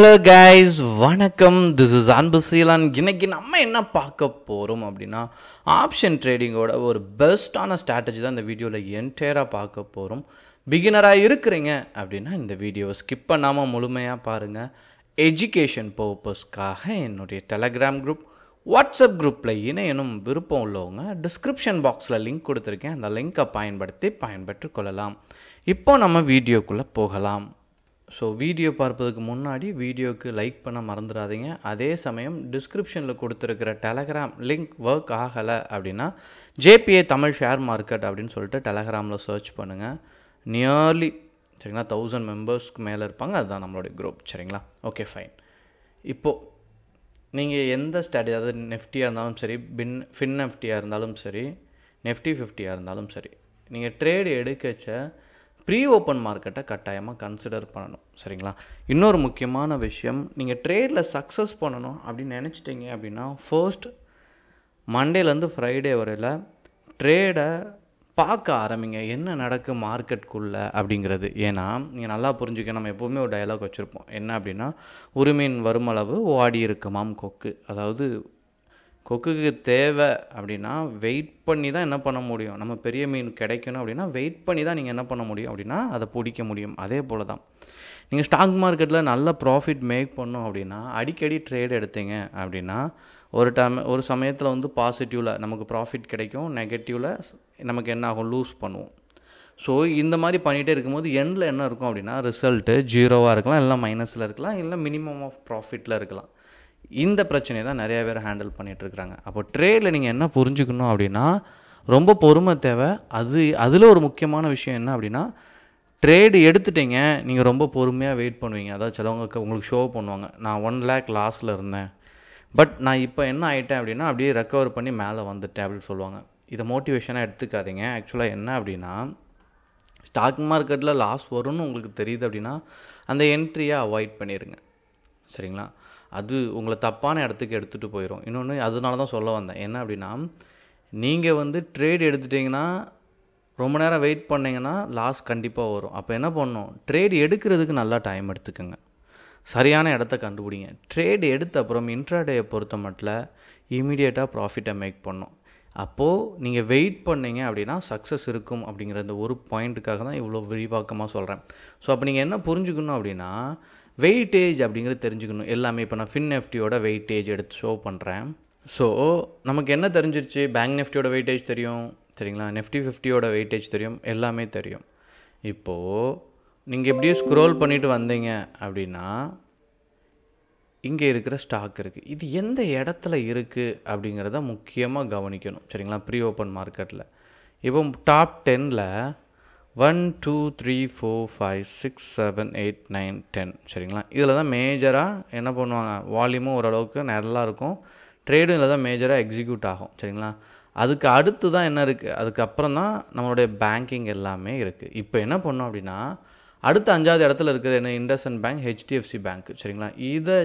hello guys வணக்கம் this is Anbu Seelan இன்றைக்கி நம்ம என்ன பார்க்க போகிறோம் அப்படின்னா ஆப்ஷன் ட்ரேடிங்கோட ஒரு பெஸ்ட்டான ஸ்ட்ராட்டஜி தான் இந்த வீடியோவில் என்டையராக பார்க்க போகிறோம் பிகினராக இருக்கிறீங்க அப்படின்னா இந்த வீடியோவை ஸ்கிப் பண்ணாமல் முழுமையாக பாருங்கள் எஜுகேஷன் பர்பஸ்க்காக என்னுடைய டெலகிராம் குரூப் வாட்ஸ்அப் குரூப்பில் இணையனும் விருப்பம் உள்ளவங்க டிஸ்கிரிப்ஷன் பாக்ஸில் லிங்க் கொடுத்துருக்கேன் அந்த லிங்க்கை பயன்படுத்தி பயன்பெற்று கொள்ளலாம் இப்போ நம்ம வீடியோக்குள்ளே போகலாம் ஸோ வீடியோ பார்ப்பதுக்கு முன்னாடி வீடியோவுக்கு லைக் பண்ண மறந்துடாதீங்க அதே சமயம் டிஸ்கிரிப்ஷனில் கொடுத்துருக்கிற டெலகிராம் லிங்க் ஒர்க் ஆகலை அப்படின்னா ஜேபிஏ தமிழ் ஷேர் மார்க்கெட் அப்படின்னு சொல்லிட்டு டெலகிராமில் சர்ச் பண்ணுங்கள் நியர்லி சரிங்களா தௌசண்ட் மெம்பர்ஸ்க்கு மேலே இருப்பாங்க அதுதான் நம்மளுடைய குரூப் சரிங்களா ஓகே ஃபைன் இப்போது நீங்கள் எந்த ஸ்டாட்டி அதாவது நெஃப்டியாக இருந்தாலும் சரி பின் ஃபின் நெஃப்டியாக இருந்தாலும் சரி நெஃப்டி ஃபிஃப்டியாக இருந்தாலும் சரி நீங்கள் ட்ரேடு எடுக்கச்ச ப்ரீ ஓப்பன் மார்க்கெட்டை கட்டாயமாக கன்சிடர் பண்ணணும் சரிங்களா இன்னொரு முக்கியமான விஷயம் நீங்கள் ட்ரேடில் சக்ஸஸ் பண்ணணும் அப்படின்னு நினச்சிட்டிங்க அப்படின்னா ஃபர்ஸ்ட் மண்டேலேருந்து ஃப்ரைடே வரையில் ட்ரேடை பார்க்க ஆரம்பிங்க என்ன நடக்கும் மார்க்கெட்டுக்குள்ளே அப்படிங்கிறது ஏன்னா நீங்கள் நல்லா புரிஞ்சுக்க நம்ம எப்போவுமே ஒரு டயலாக் வச்சுருப்போம் என்ன அப்படின்னா உரிமையின் வருமளவு ஓடி இருக்குமாம் கொக்கு அதாவது கொக்குக்கு தேவை அப்படின்னா வெயிட் பண்ணி தான் என்ன பண்ண முடியும் நம்ம பெரிய மீன் கிடைக்கணும் அப்படின்னா வெயிட் பண்ணி தான் நீங்கள் என்ன பண்ண முடியும் அப்படின்னா அதை பிடிக்க முடியும் அதே போல் தான் நீங்கள் ஸ்டாக் மார்க்கெட்டில் நல்ல ப்ராஃபிட் மேக் பண்ணோம் அப்படின்னா அடிக்கடி ட்ரேட் எடுத்தீங்க அப்படின்னா ஒரு டைம் ஒரு சமயத்தில் வந்து பாசிட்டிவில் நமக்கு ப்ராஃபிட் கிடைக்கும் நெகட்டிவில் நமக்கு என்ன ஆகும் லூஸ் பண்ணுவோம் ஸோ இந்த மாதிரி பண்ணிகிட்டே இருக்கும்போது எண்டில் என்ன இருக்கும் அப்படின்னா ரிசல்ட்டு ஜீரோவாக இருக்கலாம் இல்லை மைனஸில் இருக்கலாம் இல்லை மினிமம் ஆஃப் ப்ராஃபிட்டில் இருக்கலாம் இந்த பிரச்சனையை தான் நிறையா பேர் ஹேண்டில் பண்ணிகிட்ருக்குறாங்க அப்போ ட்ரேடில் நீங்கள் என்ன புரிஞ்சுக்கணும் அப்படின்னா ரொம்ப பொறுமை தேவை அது அதில் ஒரு முக்கியமான விஷயம் என்ன அப்படின்னா ட்ரேடு எடுத்துட்டீங்க நீங்கள் ரொம்ப பொறுமையாக வெயிட் பண்ணுவீங்க அதாவது சிலவங்க உங்களுக்கு ஷோ பண்ணுவாங்க நான் ஒன் லேக் லாஸில் இருந்தேன் பட் நான் இப்போ என்ன ஆகிட்டேன் அப்படின்னா அப்படியே ரெக்கவர் பண்ணி மேலே வந்துட்டேன் அப்படின்னு சொல்லுவாங்க இதை மோட்டிவேஷனாக எடுத்துக்காதீங்க ஆக்சுவலாக என்ன அப்படின்னா ஸ்டாக் மார்க்கெட்டில் லாஸ் வரும்னு உங்களுக்கு தெரியுது அப்படின்னா அந்த என்ட்ரியை அவாய்ட் பண்ணிடுங்க சரிங்களா அது உங்களை தப்பான இடத்துக்கு எடுத்துகிட்டு போயிடும் இன்னொன்று அதனால தான் சொல்ல வந்தேன் என்ன அப்படின்னா நீங்கள் வந்து ட்ரேட் எடுத்துட்டிங்கன்னா ரொம்ப நேரம் வெயிட் பண்ணிங்கன்னா லாஸ் கண்டிப்பாக வரும் அப்போ என்ன பண்ணணும் ட்ரேடு எடுக்கிறதுக்கு நல்லா டைம் எடுத்துக்கோங்க சரியான இடத்த கண்டுபிடிங்க ட்ரேடு எடுத்த அப்புறம் இன்ட்ராடேயை பொறுத்த மட்டும் இமீடியட்டாக ப்ராஃபிட்டை மேக் பண்ணும் அப்போது நீங்கள் வெயிட் பண்ணிங்க அப்படின்னா சக்ஸஸ் இருக்கும் அப்படிங்கிற இந்த ஒரு பாயிண்ட்டுக்காக தான் இவ்வளோ விரிவாக்கமாக சொல்கிறேன் ஸோ அப்போ நீங்கள் என்ன புரிஞ்சுக்கணும் அப்படின்னா வெயிட்டேஜ் அப்படிங்கிறது தெரிஞ்சுக்கணும் எல்லாமே இப்போ நான் ஃபின் எஃப்டியோட வெயிட்டேஜ் எடுத்து ஷோ பண்ணுறேன் ஸோ நமக்கு என்ன தெரிஞ்சிருச்சு பேங்க் நெஃப்டியோட வெயிட்டேஜ் தெரியும் சரிங்களா நெஃப்டி ஃபிஃப்டியோட வெயிட்டேஜ் தெரியும் எல்லாமே தெரியும் இப்போது நீங்கள் எப்படியும் ஸ்க்ரோல் பண்ணிவிட்டு வந்தீங்க அப்படின்னா இங்கே இருக்கிற ஸ்டாக் இருக்குது இது எந்த இடத்துல இருக்குது அப்படிங்கிறத முக்கியமாக கவனிக்கணும் சரிங்களா ப்ரீ ஓப்பன் மார்க்கெட்டில் இப்போ டாப் டென்னில் one two three four five six seven eight nine ten சரிங்களா இதில் தான் மேஜராக என்ன பண்ணுவாங்க வால்யூமும் ஓரளவுக்கு நல்லா இருக்கும் ட்ரேடும் இதில் தான் மேஜராக எக்ஸிக்யூட் ஆகும் சரிங்களா அதுக்கு அடுத்து தான் என்ன இருக்குது அதுக்கப்புறம் தான் நம்மளுடைய பேங்கிங் எல்லாமே இருக்குது இப்போ என்ன பண்ணோம் அப்படின்னா அடுத்த அஞ்சாவது இடத்துல இருக்கிற என்ன இண்டஸ்இன் பேங்க் ஹெச்டிஎஃப்சி பேங்க் சரிங்களா இதை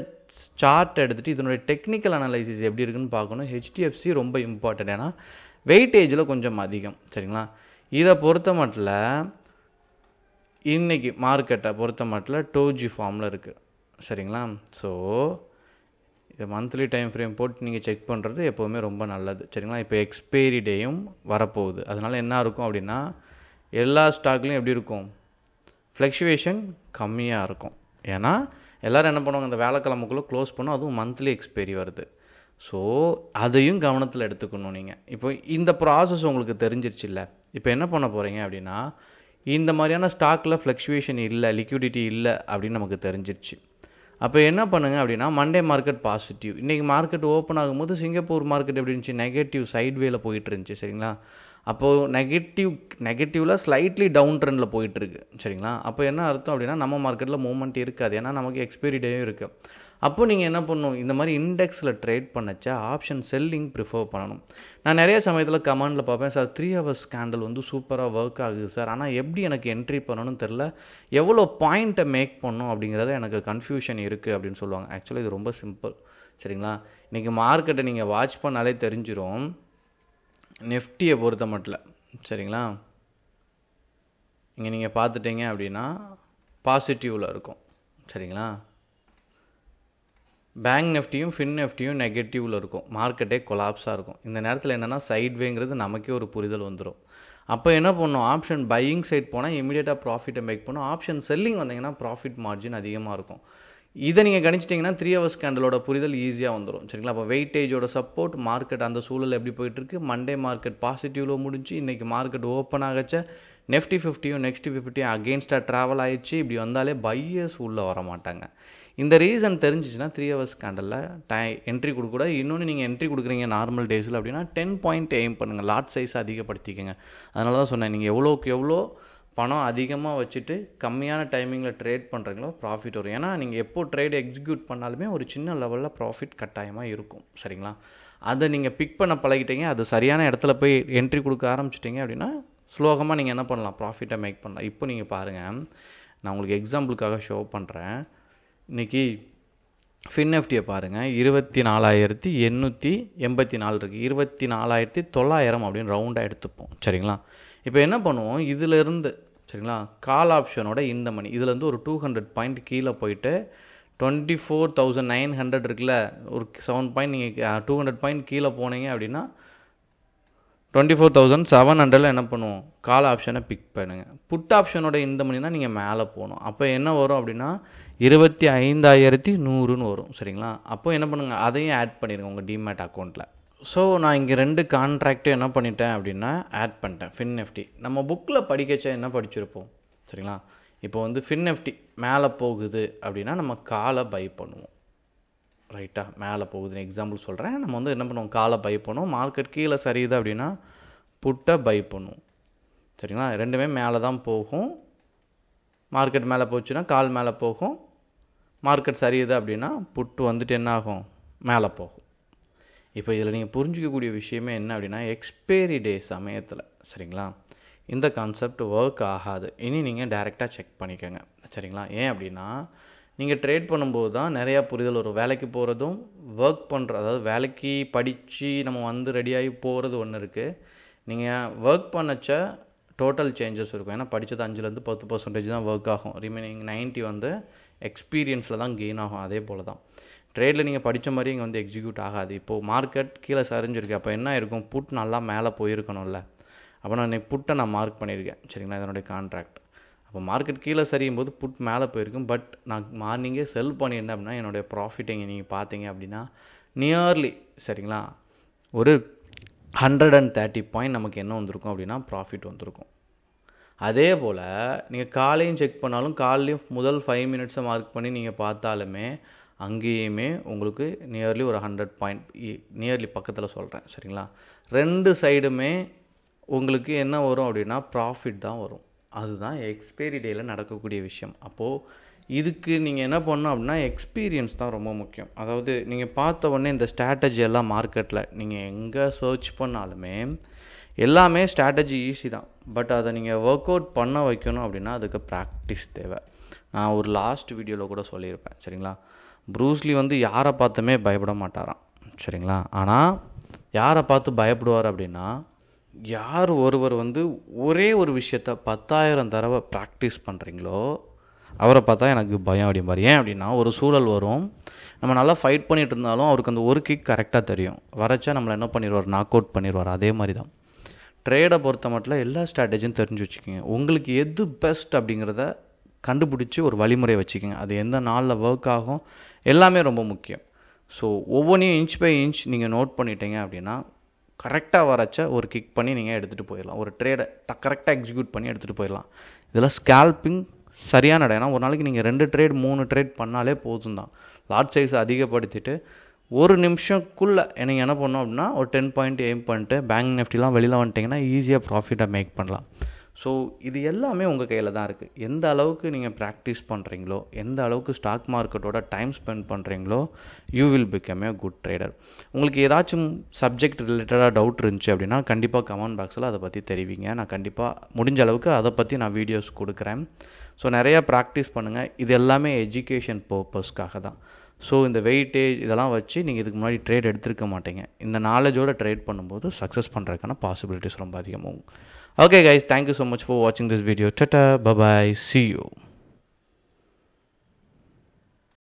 சார்ட் எடுத்துகிட்டு இதனுடைய டெக்னிக்கல் அனலைசிஸ் எப்படி இருக்குதுன்னு பார்க்கணும் ஹெச்டிஎஃப்சி ரொம்ப இம்பார்ட்டன்ட் ஏன்னா வெயிட்டேஜில் கொஞ்சம் அதிகம் சரிங்களா இதை பொறுத்த மட்டில் இன்றைக்கி மார்க்கெட்டை பொறுத்த மட்டில் ஜி ஃபார்மில் இருக்குது சரிங்களா ஸோ இதை மந்த்லி டைம் ஃப்ரேம் போட்டு நீங்கள் செக் பண்ணுறது எப்போவுமே ரொம்ப நல்லது சரிங்களா இப்போ எக்ஸ்பைரி டேயும் வரப்போகுது அதனால் என்ன இருக்கும் அப்படின்னா எல்லா ஸ்டாக்லேயும் எப்படி இருக்கும் ஃப்ளக்ஷுவேஷன் கம்மியாக இருக்கும் ஏன்னா எல்லோரும் என்ன பண்ணுவாங்க அந்த வேலைக்கிழமைக்குள்ளே க்ளோஸ் பண்ணோம் அதுவும் மந்த்லி எக்ஸ்பைரி வருது ஸோ அதையும் கவனத்தில் எடுத்துக்கணும் நீங்கள் இப்போ இந்த ப்ராசஸ் உங்களுக்கு தெரிஞ்சிருச்சு இல்லை இப்போ என்ன பண்ண போகிறீங்க அப்படின்னா இந்த மாதிரியான ஸ்டாக்கில் ஃப்ளக்ஷுவேஷன் இல்லை லிக்விடிட்டி இல்லை அப்படின்னு நமக்கு தெரிஞ்சிருச்சு அப்போ என்ன பண்ணுங்கள் அப்படின்னா மண்டே மார்க்கெட் பாசிட்டிவ் இன்றைக்கி மார்க்கெட் ஓப்பன் ஆகும்போது சிங்கப்பூர் மார்க்கெட் எப்படி இருந்துச்சு நெகட்டிவ் சைட்வேல போயிட்டு இருந்துச்சு சரிங்களா அப்போது நெகட்டிவ் நெகட்டிவில் ஸ்லைட்லி டவுன் ட்ரெண்டில் போயிட்டுருக்கு சரிங்களா அப்போ என்ன அர்த்தம் அப்படின்னா நம்ம மார்க்கெட்டில் மூவ்மெண்ட் இருக்காது ஏன்னா நமக்கு எக்ஸ்பைரி டேவும் இருக்குது அப்போது நீங்கள் என்ன பண்ணணும் இந்த மாதிரி இண்டெக்ஸில் ட்ரேட் பண்ணச்சா ஆப்ஷன் செல்லிங் ப்ரிஃபர் பண்ணணும் நான் நிறைய சமயத்தில் கமாண்டில் பார்ப்பேன் சார் த்ரீ ஹவர்ஸ் ஸ்கேண்டல் வந்து சூப்பராக ஒர்க் ஆகுது சார் ஆனால் எப்படி எனக்கு என்ட்ரி பண்ணணும்னு தெரில எவ்வளோ பாயிண்ட்டை மேக் பண்ணும் அப்படிங்கிறத எனக்கு கன்ஃபியூஷன் இருக்குது அப்படின்னு சொல்லுவாங்க ஆக்சுவலி இது ரொம்ப சிம்பிள் சரிங்களா இன்றைக்கி மார்க்கெட்டை நீங்கள் வாட்ச் பண்ணாலே தெரிஞ்சிடும் நெஃப்டியை பொறுத்த மட்டும் சரிங்களா இங்கே நீங்கள் பார்த்துட்டீங்க அப்படின்னா பாசிட்டிவில் இருக்கும் சரிங்களா பேங்க் நெஃப்டியும் ஃபின் நெஃப்டியும் நெகட்டிவில் இருக்கும் மார்க்கெட்டே கொலாப்ஸாக இருக்கும் இந்த நேரத்தில் என்னென்னா சைட்வேங்கிறது நமக்கே ஒரு புரிதல் வந்துடும் அப்போ என்ன பண்ணும் ஆப்ஷன் பையிங் சைட் போனால் இமீடியட்டாக ப்ராஃபிட்டை மேக் பண்ணும் ஆப்ஷன் செல்லிங் வந்தீங்கன்னா ப்ராஃபிட் மார்ஜின் அதிகமாக இருக்கும் இதை நீங்கள் கணிச்சிட்டிங்கன்னா த்ரீ ஹவர்ஸ் கேண்டலோட புரிதல் ஈஸியாக வந்துடும் சரிங்களா அப்போ வெயிட்டேஜோட சப்போர்ட் மார்க்கெட் அந்த சூழல் எப்படி போயிட்டுருக்கு மண்டே மார்க்கெட் பாசிட்டிவில் முடிஞ்சு இன்றைக்கி மார்க்கெட் ஓப்பன் ஆகச்ச நெஃப்டி ஃபிஃப்டியும் நெக்ஸ்ட் ஃபிஃப்டியும் அகெயின்ஸ்டாக ட்ராவல் ஆயிடுச்சு இப்படி வந்தாலே பையர்ஸ் உள்ளே வர மாட்டாங்க இந்த ரீசன் தெரிஞ்சிச்சுன்னா த்ரீ ஹவர்ஸ் கேண்டலில் டை என்ட்ரி கொடுக்கூட இன்னொன்று நீங்கள் என்ட்ரி கொடுக்குறீங்க நார்மல் டேஸில் அப்படின்னா டென் பாயிண்ட் எய்ம் பண்ணுங்கள் லாட் சைஸ் அதிகப்படுத்திக்கோங்க அதனால தான் சொன்னேன் நீங்கள் எவ்வளோக்கு எவ்வளோ பணம் அதிகமாக வச்சுட்டு கம்மியான டைமிங்கில் ட்ரேட் பண்ணுறீங்களோ ப்ராஃபிட் வரும் ஏன்னா நீங்கள் எப்போ ட்ரேட் எக்ஸிக்யூட் பண்ணாலுமே ஒரு சின்ன லெவலில் ப்ராஃபிட் கட்டாயமாக இருக்கும் சரிங்களா அதை நீங்கள் பிக் பண்ண பழகிட்டீங்க அது சரியான இடத்துல போய் என்ட்ரி கொடுக்க ஆரம்பிச்சிட்டிங்க அப்படின்னா ஸ்லோகமாக நீங்கள் என்ன பண்ணலாம் ப்ராஃபிட்டை மேக் பண்ணலாம் இப்போ நீங்கள் பாருங்கள் நான் உங்களுக்கு எக்ஸாம்பிளுக்காக ஷோ பண்ணுறேன் இன்றைக்கி ஃபின்எஃப்டியை பாருங்கள் இருபத்தி நாலாயிரத்தி எண்ணூற்றி எண்பத்தி நாலு இருக்குது இருபத்தி நாலாயிரத்தி தொள்ளாயிரம் அப்படின்னு ரவுண்டாக எடுத்துப்போம் சரிங்களா இப்போ என்ன பண்ணுவோம் இதிலேருந்து சரிங்களா கால் ஆப்ஷனோட இந்த மணி இதுலேருந்து ஒரு டூ ஹண்ட்ரட் பாயிண்ட் கீழே போயிட்டு twenty four thousand nine hundred இருக்குல்ல ஒரு செவன் பாயிண்ட் நீங்கள் டூ ஹண்ட்ரட் பாயிண்ட் கீழே போனீங்க அப்படின்னா டுவெண்ட்டி ஃபோர் தௌசண்ட் செவன் ஹண்ட்ரடில் என்ன பண்ணுவோம் கால் ஆப்ஷனை பிக் பண்ணுங்கள் புட் ஆப்ஷனோட இந்த தான் நீங்கள் மேலே போகணும் அப்போ என்ன வரும் அப்படின்னா இருபத்தி ஐந்தாயிரத்தி நூறுன்னு வரும் சரிங்களா அப்போ என்ன பண்ணுங்கள் அதையும் ஆட் பண்ணிடுங்க உங்கள் டிமேட் அக்கௌண்ட்டில் ஸோ நான் இங்கே ரெண்டு கான்ட்ராக்டும் என்ன பண்ணிட்டேன் அப்படின்னா ஆட் பண்ணிட்டேன் ஃபின் எஃப்டி நம்ம புக்கில் படிக்கச்சா என்ன படிச்சிருப்போம் சரிங்களா இப்போ வந்து ஃபின் எஃப்டி மேலே போகுது அப்படின்னா நம்ம காலை பை பண்ணுவோம் ரைட்டாக மேலே போகுதுன்னு எக்ஸாம்பிள் சொல்கிறேன் நம்ம வந்து என்ன பண்ணுவோம் காலை பை பண்ணுவோம் மார்க்கெட் கீழே சரியுது அப்படின்னா புட்டை பை பண்ணுவோம் சரிங்களா ரெண்டுமே மேலே தான் போகும் மார்க்கெட் மேலே போச்சுன்னா கால் மேலே போகும் மார்க்கெட் சரியுது அப்படின்னா புட்டு வந்துட்டு என்ன ஆகும் மேலே போகும் இப்போ இதில் நீங்கள் புரிஞ்சிக்கக்கூடிய விஷயமே என்ன அப்படின்னா எக்ஸ்பைரி டே சமயத்தில் சரிங்களா இந்த கான்செப்ட் ஒர்க் ஆகாது இனி நீங்கள் டைரெக்டாக செக் பண்ணிக்கோங்க சரிங்களா ஏன் அப்படின்னா நீங்கள் ட்ரேட் பண்ணும்போது தான் நிறையா புரிதல் வரும் வேலைக்கு போகிறதும் ஒர்க் பண்ணுற அதாவது வேலைக்கு படித்து நம்ம வந்து ரெடியாகி போகிறது ஒன்று இருக்குது நீங்கள் ஒர்க் பண்ணச்ச டோட்டல் சேஞ்சஸ் இருக்கும் ஏன்னா படித்தது அஞ்சுலேருந்து பத்து பர்சன்டேஜ் தான் ஒர்க் ஆகும் ரிமைனிங் நைன்ட்டி வந்து எக்ஸ்பீரியன்ஸில் தான் கெயின் ஆகும் அதே போல் தான் ட்ரேடில் நீங்கள் படித்த மாதிரி இங்கே வந்து எக்ஸிக்யூட் ஆகாது இப்போது மார்க்கெட் கீழே சரிஞ்சிருக்கு அப்போ என்ன இருக்கும் புட் நல்லா மேலே போயிருக்கணும்ல அப்போ நான் புட்டை நான் மார்க் பண்ணியிருக்கேன் சரிங்களா இதனுடைய கான்ட்ராக்ட் அப்போ மார்க்கெட் கீழே சரியும் போது புட் மேலே போயிருக்கும் பட் நான் மார்னிங்கே செல் பண்ணியிருந்தேன் அப்படின்னா என்னுடைய ப்ராஃபிட் இங்கே நீங்கள் பார்த்தீங்க அப்படின்னா நியர்லி சரிங்களா ஒரு ஹண்ட்ரட் அண்ட் தேர்ட்டி பாயிண்ட் நமக்கு என்ன வந்திருக்கும் அப்படின்னா ப்ராஃபிட் வந்திருக்கும் அதே போல் நீங்கள் காலையும் செக் பண்ணாலும் காலையும் முதல் ஃபைவ் மினிட்ஸை மார்க் பண்ணி நீங்கள் பார்த்தாலுமே அங்கேயுமே உங்களுக்கு நியர்லி ஒரு ஹண்ட்ரட் பாயிண்ட் நியர்லி பக்கத்தில் சொல்கிறேன் சரிங்களா ரெண்டு சைடுமே உங்களுக்கு என்ன வரும் அப்படின்னா ப்ராஃபிட் தான் வரும் அதுதான் எக்ஸ்பைரி டேயில் நடக்கக்கூடிய விஷயம் அப்போது இதுக்கு நீங்கள் என்ன பண்ணணும் அப்படின்னா எக்ஸ்பீரியன்ஸ் தான் ரொம்ப முக்கியம் அதாவது நீங்கள் பார்த்த உடனே இந்த ஸ்ட்ராட்டஜி எல்லாம் மார்க்கெட்டில் நீங்கள் எங்கே சர்ச் பண்ணாலுமே எல்லாமே ஸ்ட்ராட்டஜி ஈஸி தான் பட் அதை நீங்கள் ஒர்க் அவுட் பண்ண வைக்கணும் அப்படின்னா அதுக்கு ப்ராக்டிஸ் தேவை நான் ஒரு லாஸ்ட் வீடியோவில் கூட சொல்லியிருப்பேன் சரிங்களா ப்ரூஸ்லி வந்து யாரை பார்த்துமே பயப்பட மாட்டாராம் சரிங்களா ஆனால் யாரை பார்த்து பயப்படுவார் அப்படின்னா யார் ஒருவர் வந்து ஒரே ஒரு விஷயத்த பத்தாயிரம் தடவை ப்ராக்டிஸ் பண்ணுறீங்களோ அவரை பார்த்தா எனக்கு பயம் மாதிரி ஏன் அப்படின்னா ஒரு சூழல் வரும் நம்ம நல்லா ஃபைட் பண்ணிகிட்டு இருந்தாலும் அவருக்கு அந்த ஒரு கிக் கரெக்டாக தெரியும் வரச்சா நம்மளை என்ன பண்ணிடுவார் நாக் அவுட் பண்ணிடுவார் அதே மாதிரி தான் ட்ரேடை பொறுத்த மட்டும் எல்லா ஸ்ட்ராட்டஜியும் தெரிஞ்சு வச்சுக்கோங்க உங்களுக்கு எது பெஸ்ட் அப்படிங்கிறத கண்டுபிடிச்சி ஒரு வழிமுறை வச்சுக்கோங்க அது எந்த நாளில் ஒர்க் ஆகும் எல்லாமே ரொம்ப முக்கியம் ஸோ ஒவ்வொன்றையும் இன்ச் பை இன்ச் நீங்கள் நோட் பண்ணிட்டீங்க அப்படின்னா கரெக்டாக வரச்ச ஒரு கிக் பண்ணி நீங்கள் எடுத்துகிட்டு போயிடலாம் ஒரு ட்ரேடை டக் கரெக்டாக எக்ஸிக்யூட் பண்ணி எடுத்துகிட்டு போயிடலாம் இதில் ஸ்கேல்பிங் சரியான இடம் ஏன்னா ஒரு நாளைக்கு நீங்கள் ரெண்டு ட்ரேட் மூணு ட்ரேட் பண்ணாலே போதும் தான் லார்ட் சைஸ் அதிகப்படுத்திட்டு ஒரு நிமிஷம்க்குள்ளே நீங்கள் என்ன பண்ணோம் அப்படின்னா ஒரு டென் பாயிண்ட் எய்ம் பண்ணிட்டு பேங்க் நிஃப்டிலாம் வெளியில் வந்துட்டிங்கன்னா ஈஸியாக ப்ராஃபிட்டாக மேக் பண்ணலாம் ஸோ இது எல்லாமே உங்கள் கையில் தான் இருக்குது எந்த அளவுக்கு நீங்கள் ப்ராக்டிஸ் பண்ணுறீங்களோ எந்த அளவுக்கு ஸ்டாக் மார்க்கெட்டோட டைம் ஸ்பெண்ட் பண்ணுறீங்களோ you will become a good trader உங்களுக்கு ஏதாச்சும் சப்ஜெக்ட் ரிலேட்டடாக டவுட் இருந்துச்சு அப்படின்னா கண்டிப்பாக கமெண்ட் பாக்ஸில் அதை பற்றி தெரிவிங்க நான் கண்டிப்பாக முடிஞ்ச அளவுக்கு அதை பற்றி நான் வீடியோஸ் கொடுக்குறேன் ஸோ நிறையா ப்ராக்டிஸ் பண்ணுங்கள் இது எல்லாமே எஜுகேஷன் பர்பஸ்க்காக தான் ஸோ இந்த வெயிட்டேஜ் இதெல்லாம் வச்சு நீங்கள் இதுக்கு முன்னாடி ட்ரேட் எடுத்துருக்க மாட்டீங்க இந்த நாலேஜோட ட்ரேட் பண்ணும்போது சக்ஸஸ் பண்ணுறதுக்கான பாசிபிலிட்டிஸ் ரொம்ப அதிகமாகும் okay guys thank you so much for வாட்சிங் this video tata bye bye see you